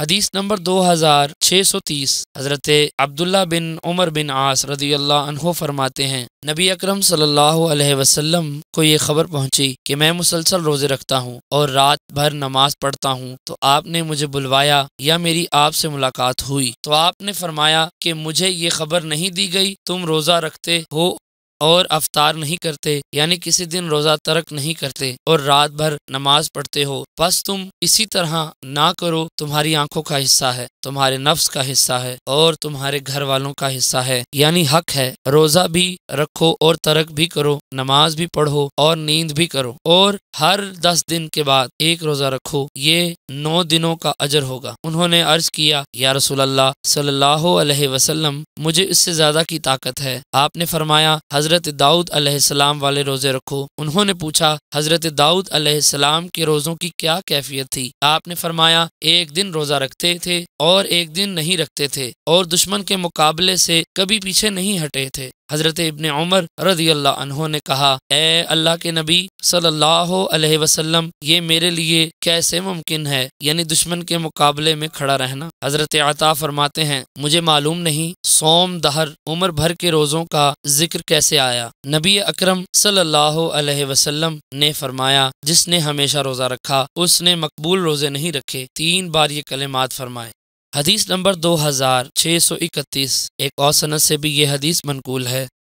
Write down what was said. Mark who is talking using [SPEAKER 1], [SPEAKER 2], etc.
[SPEAKER 1] हदीस नंबर 2630 हज़रत अब्दुल्ला बिन उमर बिन आस रदी अल्लाह फरमाते हैं नबी अकरम सल्लल्लाहु अलैहि वसल्लम को ये खबर पहुंची कि मैं मुसलसल रोज़े रखता हूँ और रात भर नमाज पढ़ता हूँ तो आपने मुझे बुलवाया या मेरी आपसे मुलाकात हुई तो आपने फरमाया कि मुझे ये खबर नहीं दी गई तुम रोज़ा रखते हो और अवतार नहीं करते यानी किसी दिन रोजा तर्क नहीं करते और रात भर नमाज पढ़ते हो बस तुम इसी तरह ना करो तुम्हारी आंखों का हिस्सा है तुम्हारे नफ्स का हिस्सा है और तुम्हारे घर वालों का हिस्सा है यानी हक है रोजा भी रखो और तर्क भी करो नमाज भी पढ़ो और नींद भी करो और हर दस दिन के बाद एक रोजा रखो ये नौ दिनों का अजर होगा उन्होंने अर्ज किया या रसूल अल्लाह सल्लल्लाहु अलैहि वसल्लम मुझे इससे ज्यादा की ताकत है आपने फरमाया हज़रत दाऊद अलैहिस्सलाम वाले रोज़े रखो उन्होंने पूछा हज़रत दाऊद अलैहिस्सलाम के रोज़ों की क्या कैफियत थी आपने फरमाया एक दिन रोज़ा रखते थे और एक दिन नहीं रखते थे और दुश्मन के मुकाबले से कभी पीछे नहीं हटे थे हज़रत इबन उमर रजी अल्लाह ने कहा ए अल्लाह के नबी सल्लल्लाहु अलैहि वसल्लम ये मेरे लिए कैसे मुमकिन है यानी दुश्मन के मुकाबले में खड़ा रहना हज़रत आता फरमाते हैं मुझे मालूम नहीं सोम दहर उम्र भर के रोज़ों का जिक्र कैसे आया नबी अकरम सल्लल्लाहु अलैहि वसल्लम ने फरमाया जिसने हमेशा रोज़ा रखा उसने मकबूल रोज़े नहीं रखे तीन बार ये कलेमात फरमाए हदीस नंबर दो हजार छह सौ इकतीस एक और सनत से भी ये हदीस मनकूल है